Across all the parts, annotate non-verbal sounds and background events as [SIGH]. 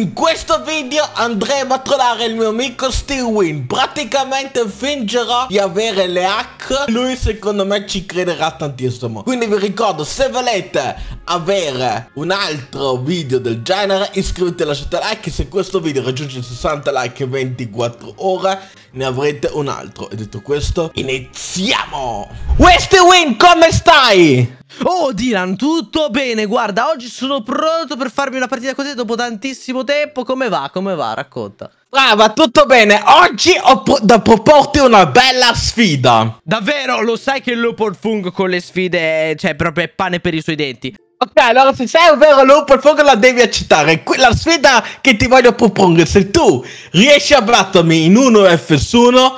in questo video andremo a trovare il mio amico Steelwin Praticamente fingerò di avere le hack Lui secondo me ci crederà tantissimo Quindi vi ricordo se volete avere un altro video del genere Iscrivetevi e lasciate like Se questo video raggiunge 60 like in 24 ore Ne avrete un altro E detto questo iniziamo Westwin come stai? Oh Dylan, tutto bene, guarda, oggi sono pronto per farmi una partita così dopo tantissimo tempo, come va, come va, racconta Ah, va tutto bene, oggi ho da proporti una bella sfida Davvero, lo sai che il Fung con le sfide, cioè, proprio è pane per i suoi denti Ok, allora se sei un vero Leopold Fung la devi accettare quella sfida che ti voglio proporre, se tu riesci a battermi in 1 FS1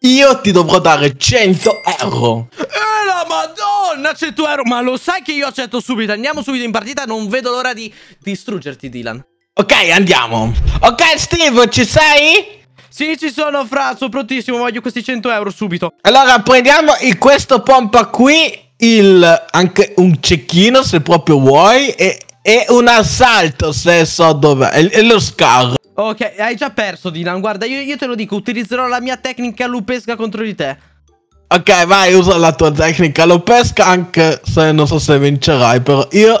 Io ti dovrò dare 100 euro eh, la madonna 100 euro Ma lo sai che io accetto subito Andiamo subito in partita Non vedo l'ora di distruggerti Dylan Ok andiamo Ok Steve ci sei? Sì, ci sono, Fra, sono prontissimo, voglio questi 100 euro subito. Allora, prendiamo il, questo pompa qui, il, anche un cecchino se proprio vuoi, e, e un assalto se so dov'è, e, e, lo scar. Ok, hai già perso, Dylan, guarda, io, io te lo dico, utilizzerò la mia tecnica lupesca contro di te. Ok, vai, usa la tua tecnica. Lo pesca anche se non so se vincerai, però io...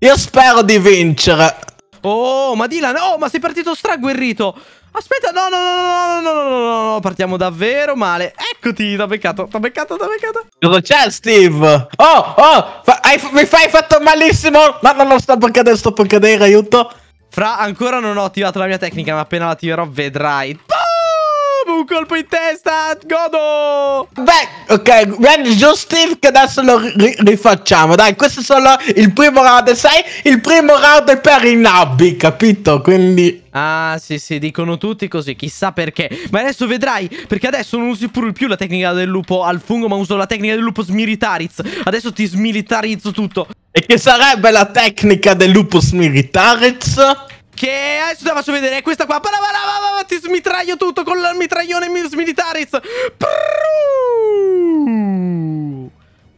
Io spero di vincere. Oh, ma Dylan, oh, ma sei partito straguerrito. Aspetta, no, no, no, no, no, no, no, no, no, partiamo davvero male. Eccoti, t'ho beccato, t'ho beccato, t'ho beccato. Cosa c'è, Steve? Oh, oh, fa hai, mi fai fatto malissimo. No, no, no, sto per cadere, sto per cadere, aiuto. Fra, ancora non ho attivato la mia tecnica, ma appena la attiverò vedrai. Bah! un colpo in testa. Godo. Beh, ok. Range Justice che adesso lo ri rifacciamo. Dai, questo è solo il primo round. Sai, il primo round per i nabbi, capito? Quindi... Ah, sì, sì, dicono tutti così, chissà perché. Ma adesso vedrai, perché adesso non usi pure più la tecnica del lupo al fungo, ma uso la tecnica del lupo smiritarizz. Adesso ti smilitarizzo tutto. E che sarebbe la tecnica del lupo smiritarizz? Che adesso te la faccio vedere. questa qua. Ti smitraglio tutto con il mitraglione Militaris. Prrrr.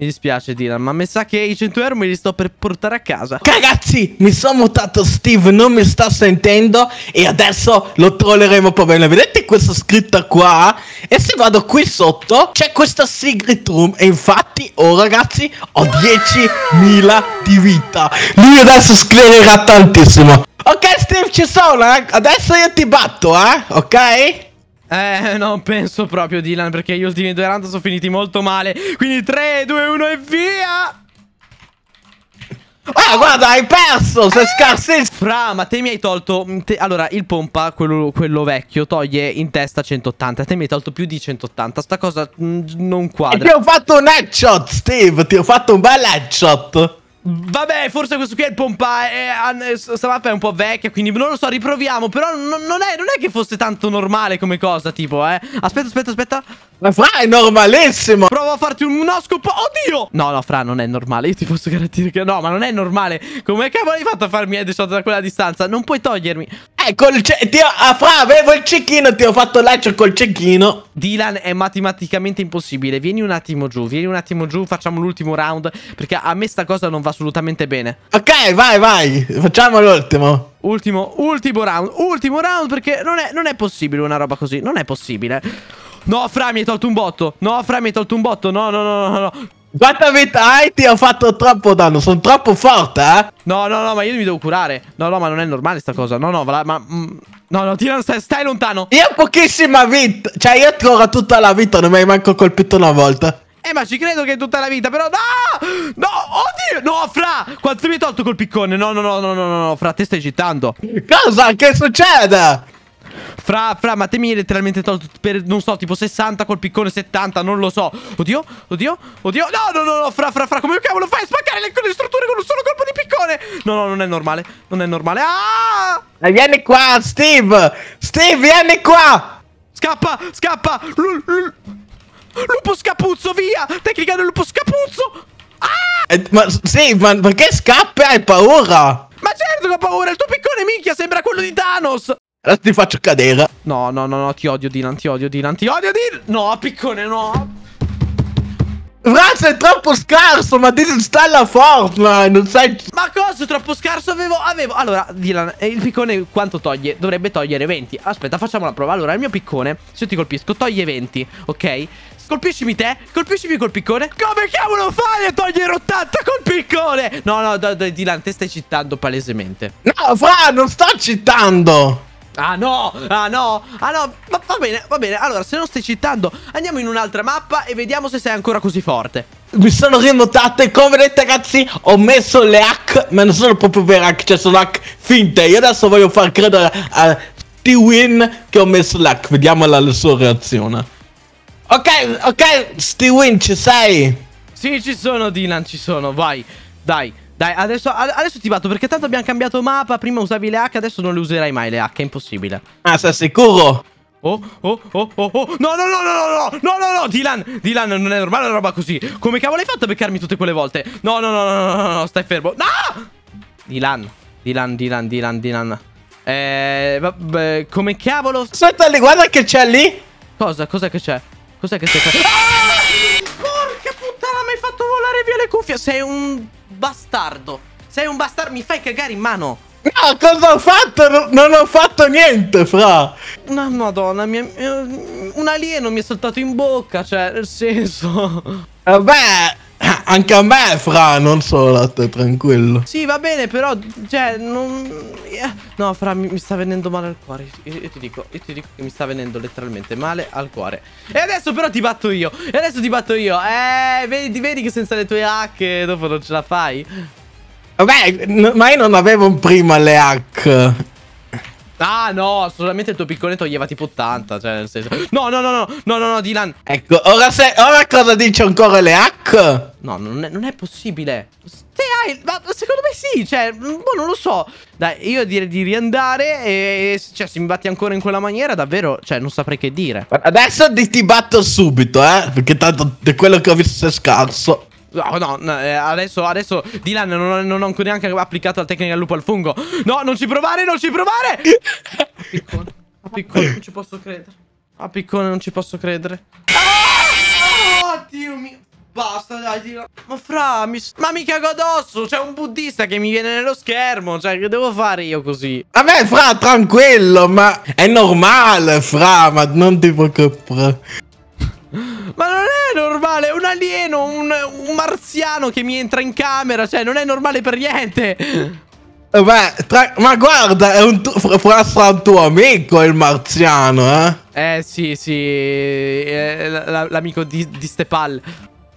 Mi dispiace Dylan ma mi sa che i 100 euro me li sto per portare a casa Ragazzi mi sono mutato Steve non mi sta sentendo E adesso lo trolleremo per bene Vedete questa scritta qua E se vado qui sotto c'è questa secret room E infatti oh ragazzi ho 10.000 di vita Lui adesso sclererà tantissimo Ok Steve ci sono eh? Adesso io ti batto eh Ok eh, non penso proprio, Dylan, perché gli ultimi due round sono finiti molto male. Quindi 3, 2, 1 e via! Ah, oh, guarda, hai perso! Sei eh. scarsissimo! Fra, ma te mi hai tolto... Mm, te, allora, il pompa, quello, quello, vecchio, toglie in testa 180. Te mi hai tolto più di 180. Sta cosa mh, mm, non quadra. E ti ho fatto un headshot, Steve! Ti ho fatto un bel headshot! Vabbè, forse questo qui è il pompa. È, eh, eh, mappa è un po' vecchia, quindi non lo so, riproviamo. Però non, è, non, è, che fosse tanto normale come cosa, tipo, eh. Aspetta, aspetta, aspetta. Ma Fra è normalissimo. Provo a farti un monoscopo. Oddio! No, no, Fra, non è normale. Io ti posso garantire che no, ma non è normale. Come cavolo hai fatto a farmi headshot eh, diciamo, da quella distanza? Non puoi togliermi. Eh, col... cecchino. ti ah, Fra, avevo il cecchino, ti ho fatto lascio col cecchino. Dylan è matematicamente impossibile. Vieni un attimo giù, vieni un attimo giù, facciamo l'ultimo round. Perché a me sta cosa non va assolutamente bene. Ok, vai, vai. Facciamo l'ultimo. Ultimo, ultimo round, ultimo round perché non è, non è possibile una roba così, non è possibile. No, Fra, mi hai tolto un botto. No, Fra, mi hai tolto un botto. No, no, no, no, no. Esattamente, ai ti ho fatto troppo danno, sono troppo forte, eh? No, no, no, ma io mi devo curare. No, no, ma non è normale sta cosa. No, no, ma... ma mm, no, no, tira, stai, stai lontano. Io ho pochissima vita. Cioè, io ancora tutta la vita, non mi hai manco colpito una volta. Eh, ma ci credo che è tutta la vita, però... No! No, oddio! No, Fra! Quanto mi hai tolto col piccone? No, no, no, no, no, no, no, Fra, te stai citando. Cosa? Che succede? Fra, fra ma te mi hai letteralmente tolto per, non so, tipo 60 col piccone 70, non lo so. Oddio, oddio, oddio. No, no, no, no, fra, fra, fra, come cavolo fai a spaccare le, le strutture con un solo colpo di piccone? No, no, non è normale, non è normale. Ah! Eh, vieni qua, Steve! Steve, vieni qua! Scappa, scappa! L lupo scapuzzo, via! Tecnica del lupo scapuzzo! Ah! Eh, ma Steve, ma perché scappa? Hai paura? Ma certo che ho paura, il tuo piccone minchia sembra quello di Thanos! Adesso ti faccio cadere. No, no, no, no, ti odio Dylan, ti odio Dylan, ti odio Dylan. No, piccone, no. Franz è troppo scarso, ma disinstalla Fortnite, non sai... Ma cosa, troppo scarso avevo, avevo... Allora, Dylan, eh, il piccone quanto toglie? Dovrebbe togliere 20. Aspetta, facciamo la prova. Allora, il mio piccone, se ti colpisco, toglie 20, ok? Colpiscimi te, colpiscimi col piccone Come cavolo fai a togliere 80 col piccone? No, no, Dylan, te stai citando palesemente No, Fra, non sto citando Ah no, ah no, ah no Va, va bene, va bene, allora se non stai citando Andiamo in un'altra mappa e vediamo se sei ancora così forte mi sono rinotato e come vedete ragazzi ho messo le hack ma non sono proprio vere hack, cioè sono hack finte. Io adesso voglio far credere eh, a T-Win che ho messo le hack, vediamo la, sua reazione. Ok, ok, t ci sei? Sì ci sono Dylan, ci sono, vai, dai. Dai, adesso, adesso ti batto perché tanto abbiamo cambiato mappa. Prima usavi le H, adesso non le userai mai le H, è impossibile. Ah, sei sicuro? Oh, oh, oh, oh, oh. No, no, no, no, no, no, no, no, no, Dylan, Dylan, non è normale una roba così. Come cavolo hai fatto a beccarmi tutte quelle volte? No, no, no, no, no, no, stai fermo. No! Dylan, Dylan, Dylan, Dylan, Dylan. Eh, vabbè, come cavolo... Aspetta lì, guarda che c'è lì. Cosa, cosa che c'è? Cos'è che c'è? Ah! Porca puttana, mi hai fatto volare via le cuffie. Sei un bastardo. Sei un bastardo, mi fai cagare in mano. No, cosa ho fatto? non ho fatto niente, fra. No, madonna, mia, eh, un alieno mi è saltato in bocca, cioè, nel senso... Vabbè... Anche a me, Fra, non solo a te, tranquillo. Sì, va bene, però, cioè, non... No, Fra, mi, mi sta venendo male al cuore. Io, io, ti dico, io ti dico che mi sta venendo letteralmente male al cuore. E adesso però ti batto io. E adesso ti batto io. Eh, vedi, vedi che senza le tue hack eh, dopo non ce la fai. Vabbè, ma io non avevo prima le hack. Ah no, solamente il tuo piccone toglieva tipo 80, cioè nel senso... No, no, no, no, no, no, no, Dylan. Ecco, ora, se... ora cosa dice ancora le hack? No, non è, non è possibile. Se hai... Ma secondo me sì, cioè, boh, non lo so. Dai, io direi di riandare e... Cioè, se mi batti ancora in quella maniera, davvero, cioè, non saprei che dire. Adesso ti batto subito, eh, perché tanto è quello che ho visto è scarso. No, no, eh, adesso, adesso Dylan non, non, ho neanche applicato la tecnica al lupo al fungo. No, non ci provare, non ci provare! A piccone, non ci posso credere. A piccone, non ci posso credere. Ah! Oh, Dio mio. Basta, dai, Dylan. Ma fra, mi... Ma mi cago addosso, c'è un buddista che mi viene nello schermo, cioè, che devo fare io così? Vabbè, fra, tranquillo, ma è normale, fra, ma non ti preoccupare è normale, è un alieno, un, un marziano che mi entra in camera, cioè non è normale per niente. Eh, beh, tra... ma guarda, è un tu... fra un tuo amico il marziano, eh? Eh sì, sì, l'amico di, di Stepal.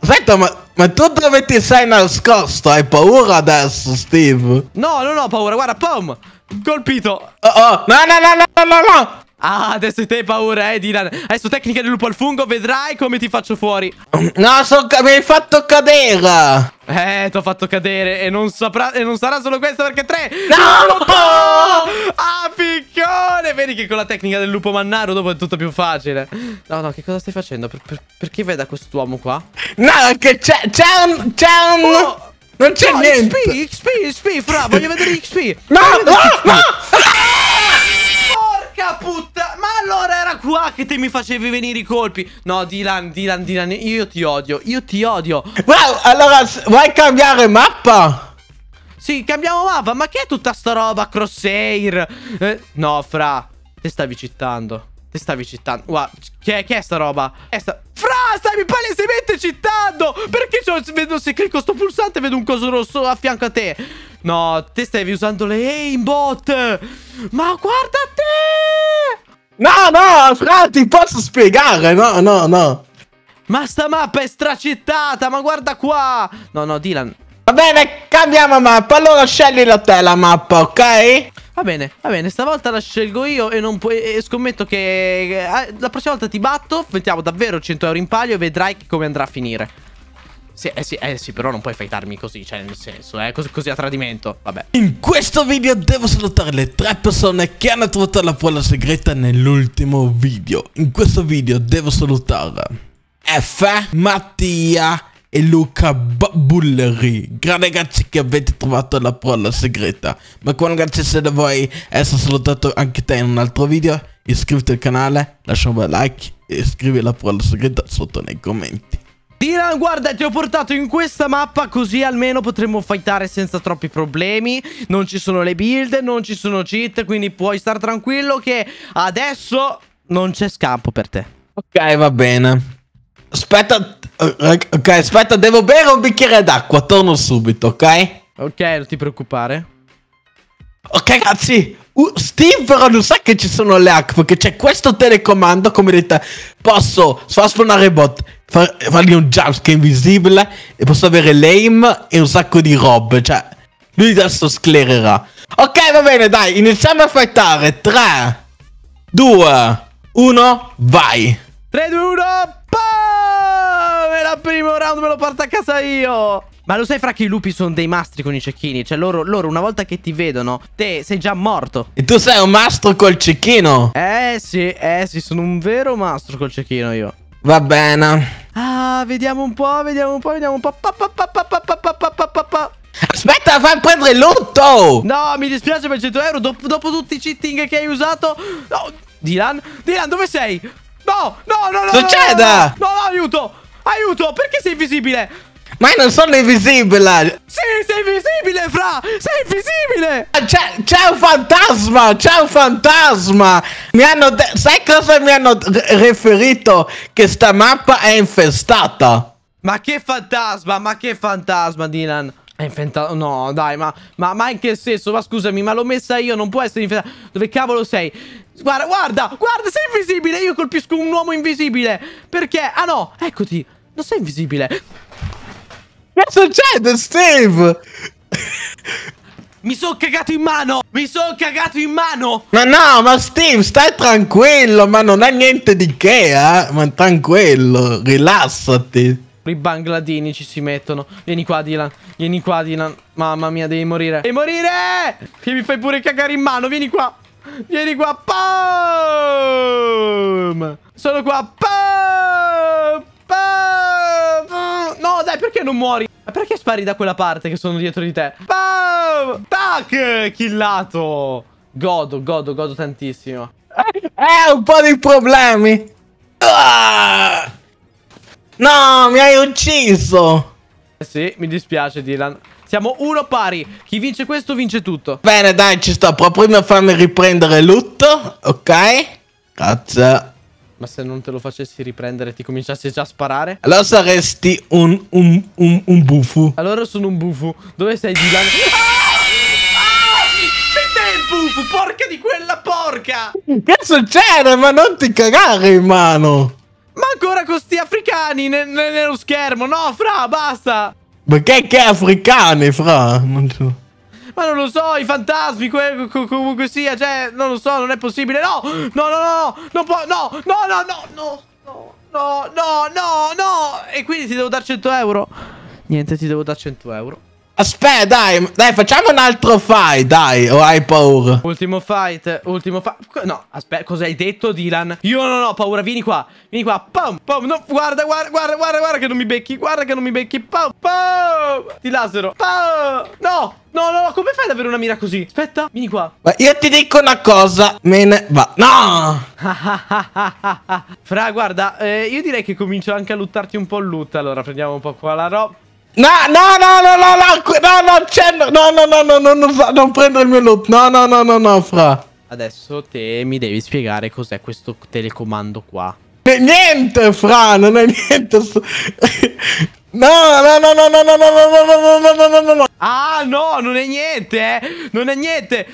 Senta, ma, ma, tu dove ti sei nascosto? Hai paura adesso, Steve? No, non ho paura, guarda, pom! Colpito! Oh, oh, no, no, no, no, no, no! Ah, adesso te hai paura, eh, Dylan. Adesso tecnica del lupo al fungo, vedrai come ti faccio fuori. No, so mi hai fatto cadere. Eh, ti ho fatto cadere e non, saprà, e non sarà solo questo perché tre. No! Lupo! Ah, piccone! Vedi che con la tecnica del lupo mannaro dopo è tutto più facile. No, no, che cosa stai facendo? Per, per, perché vai da quest'uomo qua? No, che c'è, c'è un... C'è un... Oh, non c'è no, niente. XP, XP, XP, fra, voglio vedere XP. No, voglio no, XP. no! Porca puttana Ma allora era qua che te mi facevi venire i colpi No Dylan, Dylan, Dylan Io ti odio, io ti odio Wow, allora vuoi cambiare mappa? Sì, cambiamo mappa Ma che è tutta sta roba? Crosshair eh, No, fra Te stavi cittando Te stavi cittando Wow, che, è, che è sta roba? È sta... Fra, stavi palesemente cittando Perché vedo, se clicco sto pulsante Vedo un coso rosso a fianco a te No, te stavi usando le aimbot Ma guarda No, no, Fra, ti posso spiegare? No, no, no. Ma sta mappa è stracittata, ma guarda qua. No, no, Dylan. Va bene, cambiamo mappa. Allora scegli la te la mappa, ok? Va bene, va bene, stavolta la scelgo io e, e scommetto che eh, la prossima volta ti batto, mettiamo davvero 100 euro in palio e vedrai come andrà a finire. Sì, eh sì, eh sì, però non puoi fightarmi così, cioè nel senso, eh, così, così, a tradimento, vabbè. In questo video devo salutare le tre persone che hanno trovato la polla segreta nell'ultimo video. In questo video devo salutare F, Mattia e Luca Bulleri. Grazie ragazzi che avete trovato la polla segreta. Ma come ragazzi se vuoi essere salutato anche te in un altro video, iscriviti al canale, lasciamo un bel like e scrivi la polla segreta sotto nei commenti. Dylan, guarda, ti ho portato in questa mappa così almeno potremmo fightare senza troppi problemi. Non ci sono le build, non ci sono cheat, quindi puoi stare tranquillo che adesso non c'è scampo per te. Ok, va bene. Aspetta, eh, ok, aspetta, devo bere un bicchiere d'acqua, torno subito, ok? Ok, non ti preoccupare. Ok, ragazzi, uh, Steve però non sa che ci sono le hack, perché c'è questo telecomando, come dite, posso far spawnare bot, far, fargli un jumpscare invisibile e posso avere l'aim e un sacco di robe. Cioè, lui adesso sclererà. Ok, va bene, dai, iniziamo a fightare. 3, 2, 1, vai. 3, 2, 1, boom! Era il primo round, me lo porto a casa io. Ma lo sai fra che i lupi sono dei mastri con i cecchini? Cioè loro, loro, una volta che ti vedono Te sei già morto E tu sei un mastro col cecchino? Eh sì, eh sì, sono un vero mastro col cecchino io Va bene. Ah, vediamo un po', vediamo un po', vediamo un po'. Pa, pa, pa, pa, pa, pa, pa, pa, pa, pa, Aspetta, fai prendere l'otto! No, mi dispiace per 100 euro. Dopo, dopo tutti i cheating che hai usato... No, Dylan? Dylan, dove sei? No, no, no, no! Succeda! No, no, no, no, aiuto! Aiuto, perché sei invisibile? Ma io non sono invisibile! Sì, sei invisibile, Fra! Sei invisibile ah, C'è, un fantasma! C'è un fantasma! Mi hanno Sai cosa mi hanno riferito? Che sta mappa è infestata! Ma che fantasma! Ma che fantasma, Dylan! È infestato. No, dai, ma, ma, ma in che senso? Ma scusami, ma l'ho messa io, non può essere infestata. Dove cavolo sei? Guarda, guarda, guarda, sei invisibile! Io colpisco un uomo invisibile! Perché? Ah no, eccoti! Non sei invisibile! Che succede, Steve? Mi sono cagato in mano! Mi sono cagato in mano! Ma no, ma Steve, stai tranquillo, ma non è niente di che, eh? Ma tranquillo, rilassati. I bangladini ci si mettono. Vieni qua, Dylan. Vieni qua, Dylan. Mamma mia, devi morire. Devi morire! Che mi fai pure cagare in mano. Vieni qua. Vieni qua. Pam! Sono qua. Pam! No, dai, perché non muori? Ma perché spari da quella parte che sono dietro di te? Boom! Tac! Killato! Godo, godo, godo tantissimo. Eh, un po' di problemi. Ah! No, mi hai ucciso. Eh sì, mi dispiace, Dylan. Siamo uno pari. Chi vince questo vince tutto. Bene, dai, ci sto. Però prima fammi riprendere l'utto, ok? Grazie. Ma se non te lo facessi riprendere ti cominciassi già a sparare? Allora saresti un, un, un, un bufu. Allora sono un bufu. Dove sei Dylan? [LAUGHS] Ah! Sei ah! te il bufu, porca di quella porca! Che succede? Ma non ti cagare in mano! Ma ancora con sti africani ne nello schermo, no fra, basta! Ma che, che africani fra? Non so. Ma non lo so, i fantasmi, comunque sia, cioè, non lo so, non è possibile. No, no, no, no, no, non può, no, no, no, no, no, no, no, no, no, no. E quindi ti devo dare 100 euro. Niente, ti devo dare 100 euro. Aspetta, dai, dai, facciamo un altro fight, dai, o hai paura? Ultimo fight, ultimo fight. No, aspetta, cosa hai detto, Dylan? Io non ho paura, vieni qua, vieni qua, pam, pam, no, guarda, guarda, guarda, guarda, guarda che non mi becchi, guarda che non mi becchi, pam, pam, ti lasero, pam, no, No, no, no, come fai ad avere una mira così? Aspetta, vieni qua. Ma io ti dico una cosa, me ne va. No! [LAUGHS] Fra, guarda, eh, io direi che comincio anche a luttarti un po' il loot. Allora, prendiamo un po' qua la roba. No, no, no, no, no, no, no, no, Chandler, no, no, no, no, no, non, fa, non prendere il mio loop, no, no, no, no, no, fra. Adesso te mi devi spiegare cos'è questo telecomando qua. Niente, fra, non è niente. No, no, no, no, no, no, no, no, no, no, no, no, no, no, no. Ah, no, non è niente, eh. Non è niente.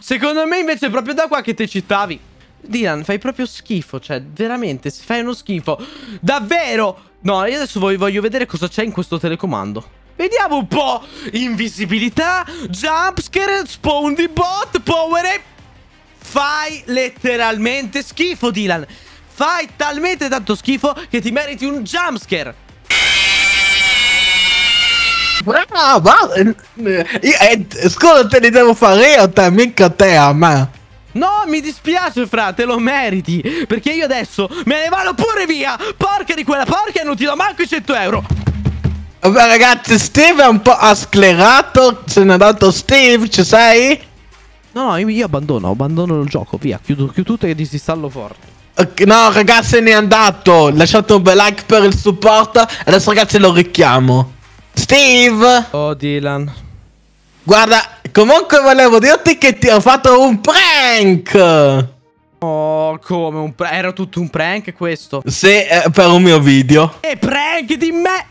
Secondo me invece è proprio da qua che te citavi. Dylan, fai proprio schifo, cioè, veramente, fai uno schifo. Davvero! No, io adesso voglio, voglio vedere cosa c'è in questo telecomando. Vediamo un po'. Invisibilità, jumpscare, spawn di bot, power up. Fai letteralmente schifo, Dylan. Fai talmente tanto schifo che ti meriti un jumpscare. Brava, ma... Eh, eh, scusa, te li devo fare io, te, mica te a me. No, mi dispiace, frate, lo meriti. Perché io adesso me ne vado pure via. Porca di quella porca e non ti do manco i 100 euro. Vabbè, ragazzi, Steve è un po' asclerato. Se n'è andato Steve, ci sei? No, no, io, io abbandono, abbandono il gioco. Via, chiudo, chiudo tutto e disinstallo forte. Okay, no, ragazzi, se n'è andato. Lasciate un bel like per il supporto. Adesso, ragazzi, lo richiamo. Steve! Oh, Dylan. Guarda, Comunque volevo dirti che ti ho fatto un prank. Oh, come un prank? Era tutto un prank questo? Sì, eh, per un mio video. E prank di me!